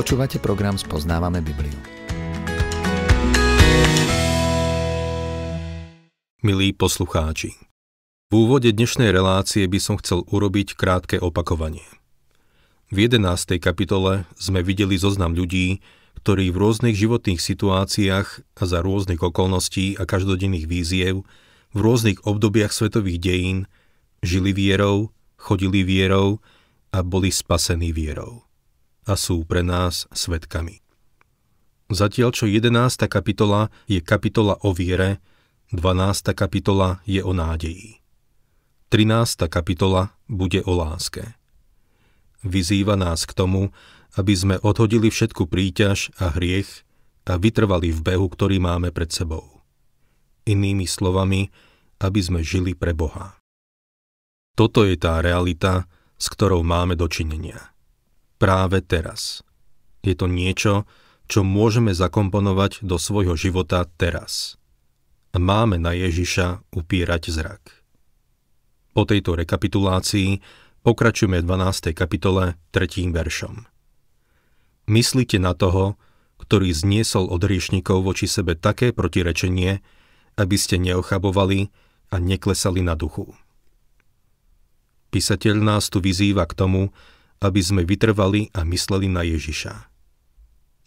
Počúvate program Spoznávame Bibliu. Milí poslucháči, v úvode dnešnej relácie by som chcel urobiť krátke opakovanie. V 11. kapitole sme videli zoznam ľudí, ktorí v rôznych životných situáciách a za rôznych okolností a každodenných víziev v rôznych obdobiach svetových dejín žili vierou, chodili vierou a boli spasení vierou a sú pre nás svetkami. Zatiaľ čo 11. kapitola je kapitola o viere, 12. kapitola je o nádeji. 13. kapitola bude o láske. Vyzýva nás k tomu, aby sme odhodili všetku príťaž a hriech a vytrvali v behu, ktorý máme pred sebou. Inými slovami, aby sme žili pre Boha. Toto je tá realita, s ktorou máme dočinenia práve teraz. Je to niečo, čo môžeme zakomponovať do svojho života teraz. A máme na Ježiša upírať zrak. Po tejto rekapitulácii pokračujeme v 12. kapitole 3. veršom. Myslíte na toho, ktorý zniesol od riešnikov voči sebe také protirečenie, aby ste neochabovali a neklesali na duchu. Písateľ nás tu vyzýva k tomu, aby sme vytrvali a mysleli na Ježiša.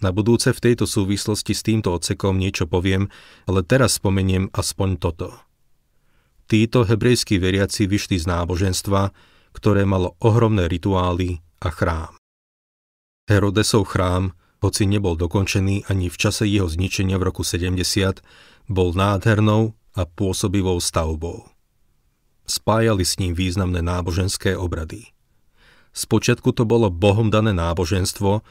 Na budúce v tejto súvislosti s týmto odsekom niečo poviem, ale teraz spomeniem aspoň toto. Títo hebrejskí veriaci vyšli z náboženstva, ktoré malo ohromné rituály a chrám. Herodesov chrám, hoci nebol dokončený ani v čase jeho zničenia v roku 70, bol nádhernou a pôsobivou stavbou. Spájali s ním významné náboženské obrady. Spočiatku to bolo Bohom dané náboženstvo,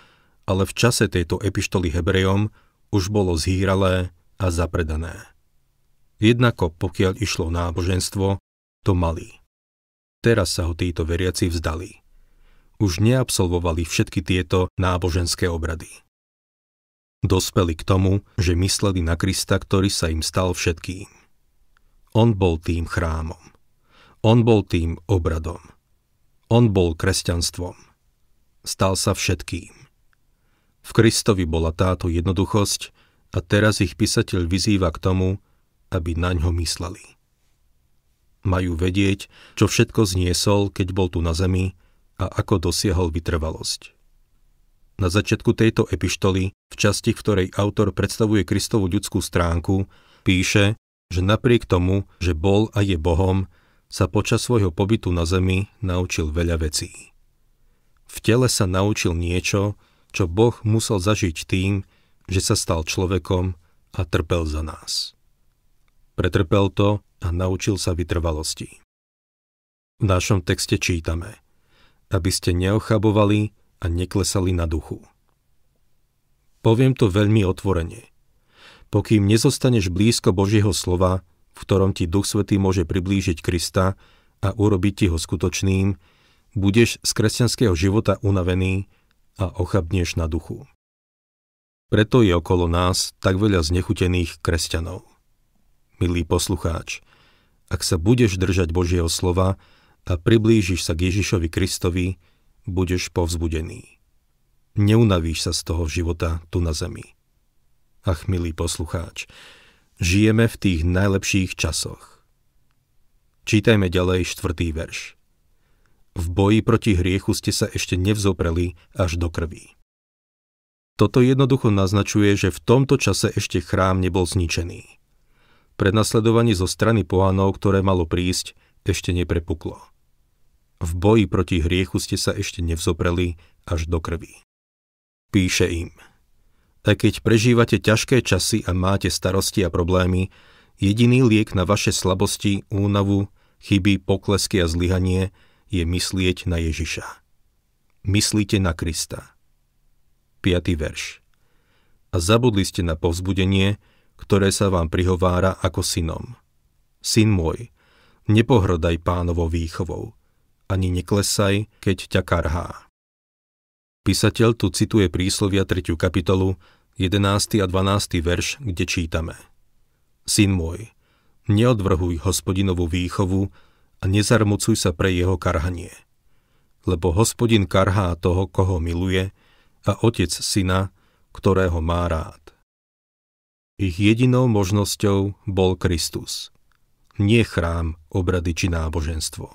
ale v čase tejto epištoly Hebrejom už bolo zhýralé a zapredané. Jednako pokiaľ išlo náboženstvo, to mali. Teraz sa ho títo veriaci vzdali. Už neabsolvovali všetky tieto náboženské obrady. Dospeli k tomu, že mysleli na Krista, ktorý sa im stal všetkým. On bol tým chrámom. On bol tým obradom on bol kresťanstvom. Stal sa všetkým. V Kristovi bola táto jednoduchosť a teraz ich písateľ vyzýva k tomu, aby na ňo mysleli. Majú vedieť, čo všetko zniesol, keď bol tu na zemi a ako dosiahol vytrvalosť. Na začiatku tejto epištoly, v časti, v ktorej autor predstavuje Kristovu ľudskú stránku, píše, že napriek tomu, že bol a je Bohom, sa počas svojho pobytu na zemi naučil veľa vecí. V tele sa naučil niečo, čo Boh musel zažiť tým, že sa stal človekom a trpel za nás. Pretrpel to a naučil sa vytrvalosti. V našom texte čítame, aby ste neochabovali a neklesali na duchu. Poviem to veľmi otvorene. Pokým nezostaneš blízko Božieho slova, v ktorom ti Duch Svetý môže priblížiť Krista a urobiť ti ho skutočným, budeš z kresťanského života unavený a ochabneš na duchu. Preto je okolo nás tak veľa znechutených kresťanov. Milý poslucháč, ak sa budeš držať Božieho slova a priblížiš sa k Ježišovi Kristovi, budeš povzbudený. Neunavíš sa z toho života tu na zemi. Ach, milý poslucháč, Žijeme v tých najlepších časoch. Čítajme ďalej štvrtý verš. V boji proti hriechu ste sa ešte nevzopreli až do krvi. Toto jednoducho naznačuje, že v tomto čase ešte chrám nebol zničený. Prednasledovanie zo strany pohanov, ktoré malo prísť, ešte neprepuklo. V boji proti hriechu ste sa ešte nevzopreli až do krvi. Píše im – aj keď prežívate ťažké časy a máte starosti a problémy, jediný liek na vaše slabosti, únavu, chyby, poklesky a zlyhanie je myslieť na Ježiša. Myslíte na Krista. 5. verš. A zabudli ste na povzbudenie, ktoré sa vám prihovára ako synom. Syn môj, nepohrodaj pánovo výchovou, ani neklesaj, keď ťa karhá. Písateľ tu cituje príslovia 3. kapitolu, 11. a 12. verš, kde čítame Syn môj, neodvrhuj hospodinovú výchovu a nezarmucuj sa pre jeho karhanie. Lebo hospodin karhá toho, koho miluje, a otec syna, ktorého má rád. Ich jedinou možnosťou bol Kristus. Nie chrám, obrady či náboženstvo.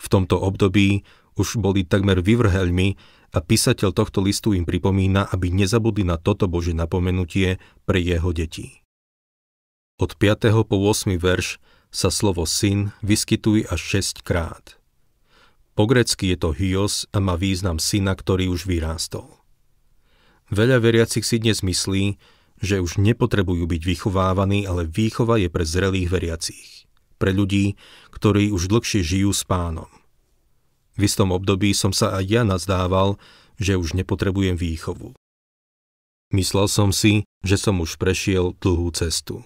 V tomto období už boli takmer vyvrheľmi a písateľ tohto listu im pripomína, aby nezabudli na toto Božie napomenutie pre jeho detí. Od 5. po 8. verš sa slovo syn vyskytuje až 6 krát. Po grecky je to hios a má význam syna, ktorý už vyrástol. Veľa veriacich si dnes myslí, že už nepotrebujú byť vychovávaní, ale výchova je pre zrelých veriacich, pre ľudí, ktorí už dlhšie žijú s pánom – v istom období som sa aj ja nazdával, že už nepotrebujem výchovu. Myslel som si, že som už prešiel dlhú cestu.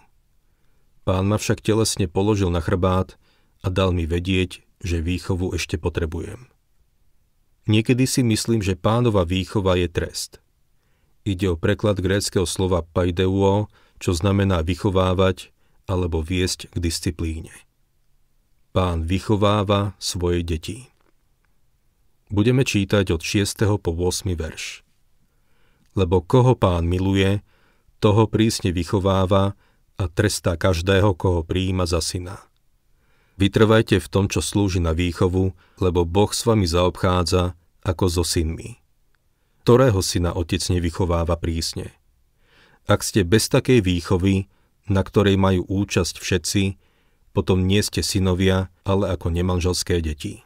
Pán ma však telesne položil na chrbát a dal mi vedieť, že výchovu ešte potrebujem. Niekedy si myslím, že pánova výchova je trest. Ide o preklad gréckého slova paideuo, čo znamená vychovávať alebo viesť k disciplíne. Pán vychováva svoje deti. Budeme čítať od 6. po 8. verš. Lebo koho pán miluje, toho prísne vychováva a trestá každého, koho prijíma za syna. Vytrvajte v tom, čo slúži na výchovu, lebo Boh s vami zaobchádza ako so synmi. Ktorého syna otec nevychováva prísne? Ak ste bez takej výchovy, na ktorej majú účasť všetci, potom nie ste synovia, ale ako nemanželské deti.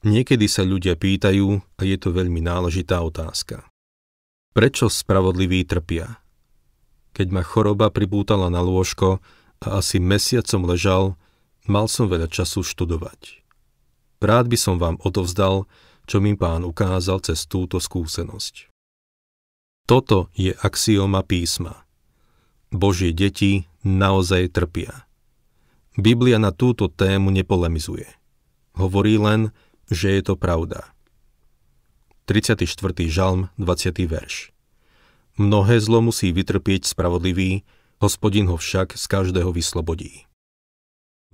Niekedy sa ľudia pýtajú, a je to veľmi náležitá otázka. Prečo spravodliví trpia? Keď ma choroba pribútala na lôžko a asi mesiacom ležal, mal som veľa času študovať. Rád by som vám odovzdal, čo mi pán ukázal cez túto skúsenosť. Toto je axioma písma. Božie deti naozaj trpia. Biblia na túto tému nepolemizuje. Hovorí len, že je to pravda. 34. žalm, 20. verš. Mnohé zlo musí vytrpieť spravodlivý, hospodin ho však z každého vyslobodí.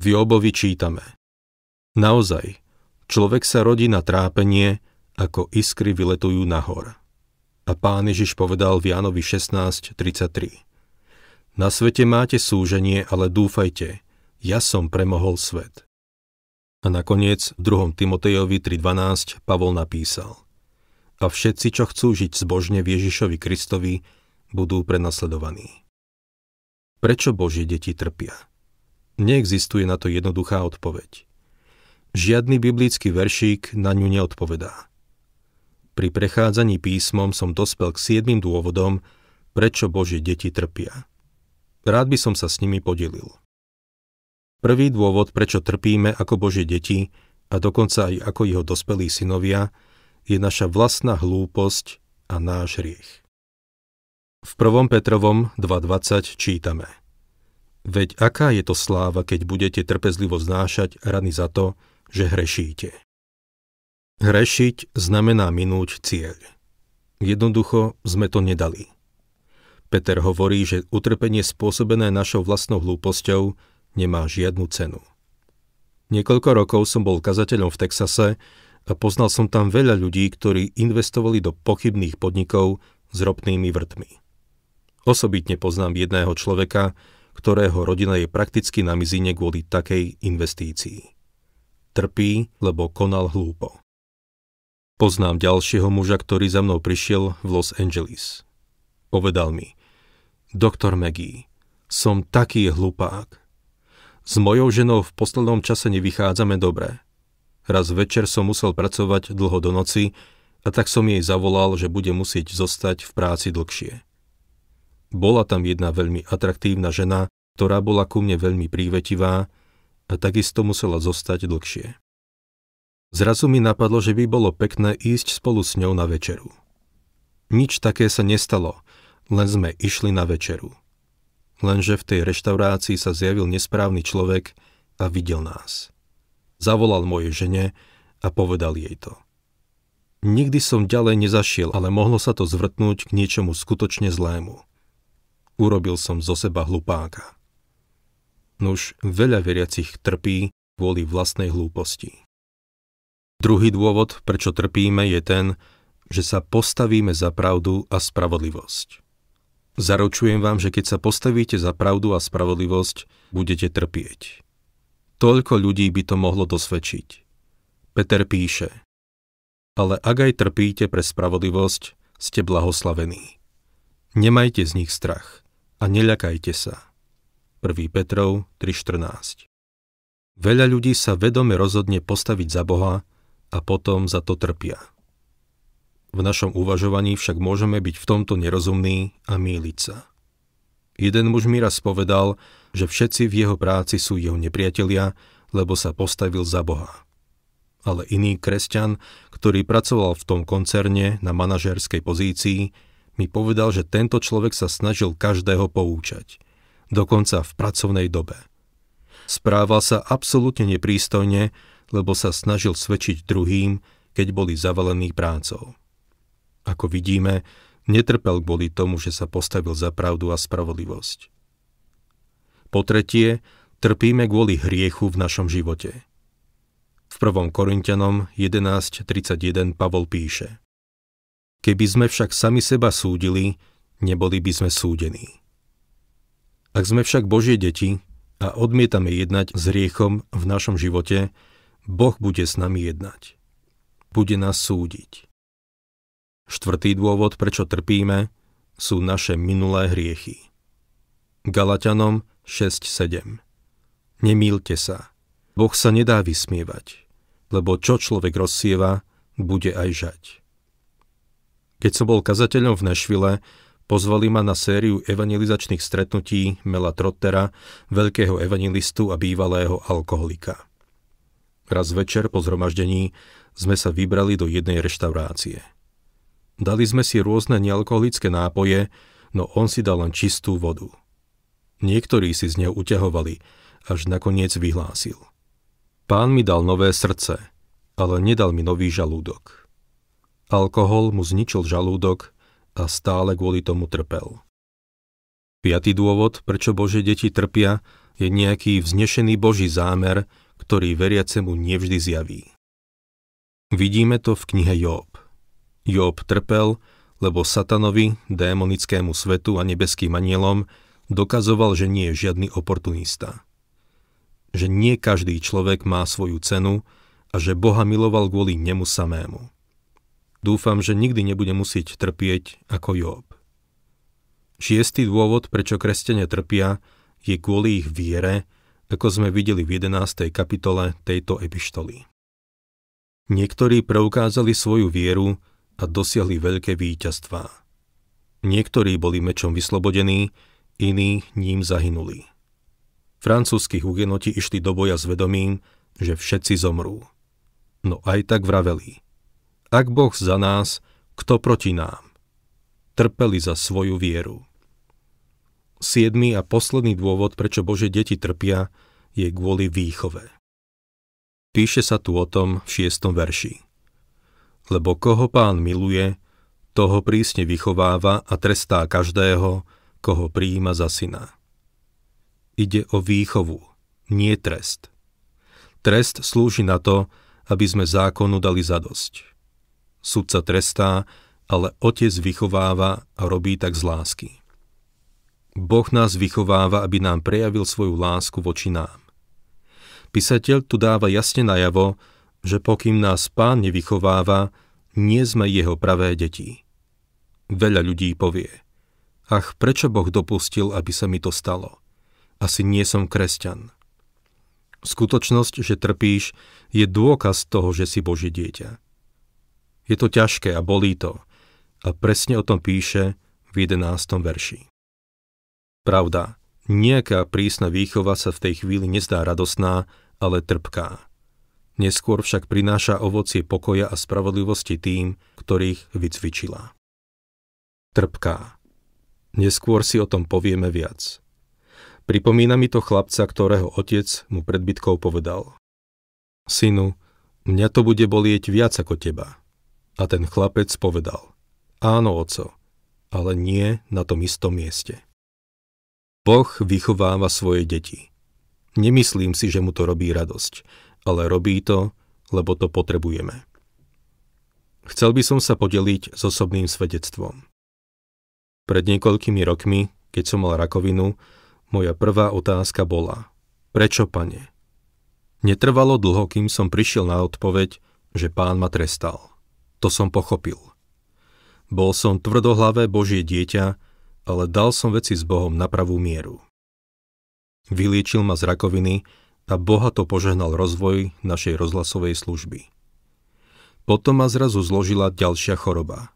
V Jobovi čítame. Naozaj, človek sa rodí na trápenie, ako iskry vyletujú nahor. A pán Ježiš povedal v Jánovi 16.33. Na svete máte súženie, ale dúfajte, ja som premohol svet. A nakoniec v 2. Timotejovi 3.12 Pavol napísal A všetci, čo chcú žiť zbožne v Ježišovi Kristovi, budú prenasledovaní. Prečo Božie deti trpia? Neexistuje na to jednoduchá odpoveď. Žiadny biblický veršík na ňu neodpovedá. Pri prechádzaní písmom som dospel k siedmým dôvodom, prečo Božie deti trpia. Rád by som sa s nimi podelil. Prvý dôvod, prečo trpíme ako Božie deti a dokonca aj ako jeho dospelí synovia, je naša vlastná hlúposť a náš hriech. V 1. Petrovom 2.20 čítame Veď aká je to sláva, keď budete trpezlivo znášať rany za to, že hrešíte. Hrešiť znamená minúť cieľ. Jednoducho sme to nedali. Peter hovorí, že utrpenie spôsobené našou vlastnou hlúposťou nemá žiadnu cenu. Niekoľko rokov som bol kazateľom v Texase a poznal som tam veľa ľudí, ktorí investovali do pochybných podnikov s ropnými vrtmi. Osobitne poznám jedného človeka, ktorého rodina je prakticky na mizine kvôli takej investícii. Trpí, lebo konal hlúpo. Poznám ďalšieho muža, ktorý za mnou prišiel v Los Angeles. Povedal mi, doktor Maggie, som taký hlupák, s mojou ženou v poslednom čase nevychádzame dobre. Raz večer som musel pracovať dlho do noci a tak som jej zavolal, že bude musieť zostať v práci dlhšie. Bola tam jedna veľmi atraktívna žena, ktorá bola ku mne veľmi prívetivá a takisto musela zostať dlhšie. Zrazu mi napadlo, že by bolo pekné ísť spolu s ňou na večeru. Nič také sa nestalo, len sme išli na večeru. Lenže v tej reštaurácii sa zjavil nesprávny človek a videl nás. Zavolal moje žene a povedal jej to. Nikdy som ďalej nezašiel, ale mohlo sa to zvrtnúť k niečomu skutočne zlému. Urobil som zo seba hlupáka. Nuž veľa veriacich trpí kvôli vlastnej hlúposti. Druhý dôvod, prečo trpíme, je ten, že sa postavíme za pravdu a spravodlivosť. Zaručujem vám, že keď sa postavíte za pravdu a spravodlivosť, budete trpieť. Toľko ľudí by to mohlo dosvedčiť. Peter píše, ale ak aj trpíte pre spravodlivosť, ste blahoslavení. Nemajte z nich strach a neľakajte sa. 1. Petrov 3.14 Veľa ľudí sa vedome rozhodne postaviť za Boha a potom za to trpia. V našom uvažovaní však môžeme byť v tomto nerozumní a míliť sa. Jeden muž mi raz povedal, že všetci v jeho práci sú jeho nepriatelia, lebo sa postavil za Boha. Ale iný kresťan, ktorý pracoval v tom koncerne na manažérskej pozícii, mi povedal, že tento človek sa snažil každého poučať, dokonca v pracovnej dobe. Správal sa absolútne neprístojne, lebo sa snažil svedčiť druhým, keď boli zavalení prácou. Ako vidíme, netrpel kvôli tomu, že sa postavil za pravdu a spravodlivosť. Po tretie, trpíme kvôli hriechu v našom živote. V 1. Korintianom 11.31 Pavol píše Keby sme však sami seba súdili, neboli by sme súdení. Ak sme však Božie deti a odmietame jednať s hriechom v našom živote, Boh bude s nami jednať. Bude nás súdiť. Štvrtý dôvod, prečo trpíme, sú naše minulé hriechy. Galatianom 6.7 Nemýlte sa. Boh sa nedá vysmievať, lebo čo človek rozsieva, bude aj žať. Keď som bol kazateľom v Nešvile, pozvali ma na sériu evangelizačných stretnutí Mela Trottera, veľkého evangelistu a bývalého alkoholika. Raz večer po zhromaždení sme sa vybrali do jednej reštaurácie – Dali sme si rôzne nealkoholické nápoje, no on si dal len čistú vodu. Niektorí si z neho uťahovali, až nakoniec vyhlásil. Pán mi dal nové srdce, ale nedal mi nový žalúdok. Alkohol mu zničil žalúdok a stále kvôli tomu trpel. Piatý dôvod, prečo Bože deti trpia, je nejaký vznešený Boží zámer, ktorý veriacemu nevždy zjaví. Vidíme to v knihe Job. Job trpel, lebo satanovi, démonickému svetu a nebeským anielom dokazoval, že nie je žiadny oportunista. Že nie každý človek má svoju cenu a že Boha miloval kvôli nemu samému. Dúfam, že nikdy nebude musieť trpieť ako Job. Šiestý dôvod, prečo kresťania trpia, je kvôli ich viere, ako sme videli v 11. kapitole tejto epištoly. Niektorí preukázali svoju vieru a dosiahli veľké víťazstvá. Niektorí boli mečom vyslobodení, iní ním zahynuli. Francúzskí hugenoti išli do boja s vedomím, že všetci zomrú. No aj tak vraveli. Ak Boh za nás, kto proti nám? Trpeli za svoju vieru. Siedmy a posledný dôvod, prečo Bože deti trpia, je kvôli výchove. Píše sa tu o tom v šiestom verši lebo koho pán miluje, toho prísne vychováva a trestá každého, koho prijíma za syna. Ide o výchovu, nie trest. Trest slúži na to, aby sme zákonu dali zadosť. Sudca trestá, ale otec vychováva a robí tak z lásky. Boh nás vychováva, aby nám prejavil svoju lásku voči nám. Písateľ tu dáva jasne najavo, že pokým nás pán nevychováva, nie sme jeho pravé deti. Veľa ľudí povie, ach, prečo Boh dopustil, aby sa mi to stalo? Asi nie som kresťan. Skutočnosť, že trpíš, je dôkaz toho, že si Boží dieťa. Je to ťažké a bolí to. A presne o tom píše v 11. verši. Pravda, nejaká prísna výchova sa v tej chvíli nezdá radosná, ale trpká neskôr však prináša ovocie pokoja a spravodlivosti tým, ktorých vycvičila. Trpká. Neskôr si o tom povieme viac. Pripomína mi to chlapca, ktorého otec mu pred bitkou povedal. Synu, mňa to bude bolieť viac ako teba. A ten chlapec povedal. Áno, oco, ale nie na tom istom mieste. Boh vychováva svoje deti. Nemyslím si, že mu to robí radosť, ale robí to, lebo to potrebujeme. Chcel by som sa podeliť s osobným svedectvom. Pred niekoľkými rokmi, keď som mal rakovinu, moja prvá otázka bola Prečo, pane? Netrvalo dlho, kým som prišiel na odpoveď, že pán ma trestal. To som pochopil. Bol som tvrdohlavé Božie dieťa, ale dal som veci s Bohom na pravú mieru. Vyliečil ma z rakoviny, a bohato požehnal rozvoj našej rozhlasovej služby. Potom ma zrazu zložila ďalšia choroba.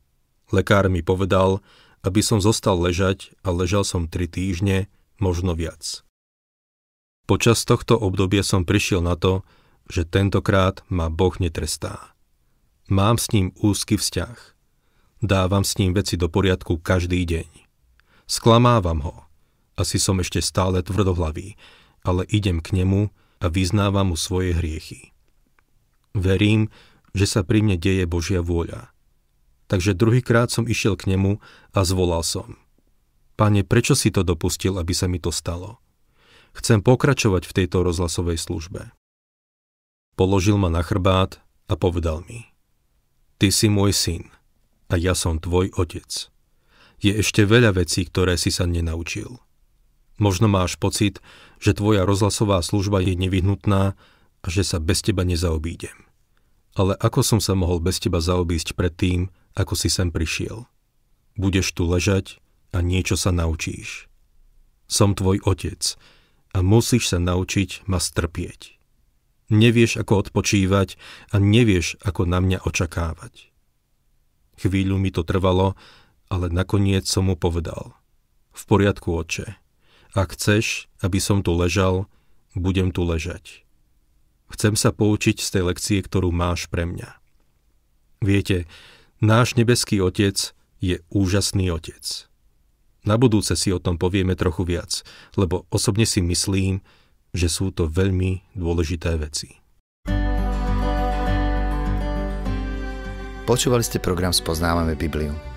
Lekár mi povedal, aby som zostal ležať a ležal som tri týždne, možno viac. Počas tohto obdobia som prišiel na to, že tentokrát ma Boh netrestá. Mám s ním úzky vzťah. Dávam s ním veci do poriadku každý deň. Sklamávam ho. Asi som ešte stále tvrdohlavý, ale idem k nemu a vyznávam mu svoje hriechy. Verím, že sa pri mne deje Božia vôľa. Takže druhýkrát som išiel k nemu a zvolal som. Pane, prečo si to dopustil, aby sa mi to stalo? Chcem pokračovať v tejto rozhlasovej službe. Položil ma na chrbát a povedal mi. Ty si môj syn a ja som tvoj otec. Je ešte veľa vecí, ktoré si sa nenaučil. Možno máš pocit, že tvoja rozhlasová služba je nevyhnutná a že sa bez teba nezaobídem. Ale ako som sa mohol bez teba zaobísť pred tým, ako si sem prišiel? Budeš tu ležať a niečo sa naučíš. Som tvoj otec a musíš sa naučiť ma strpieť. Nevieš, ako odpočívať a nevieš, ako na mňa očakávať. Chvíľu mi to trvalo, ale nakoniec som mu povedal. V poriadku, oče, ak chceš, aby som tu ležal, budem tu ležať. Chcem sa poučiť z tej lekcie, ktorú máš pre mňa. Viete, náš nebeský Otec je úžasný Otec. Na budúce si o tom povieme trochu viac, lebo osobne si myslím, že sú to veľmi dôležité veci. Počúvali ste program Spoznávame Bibliu.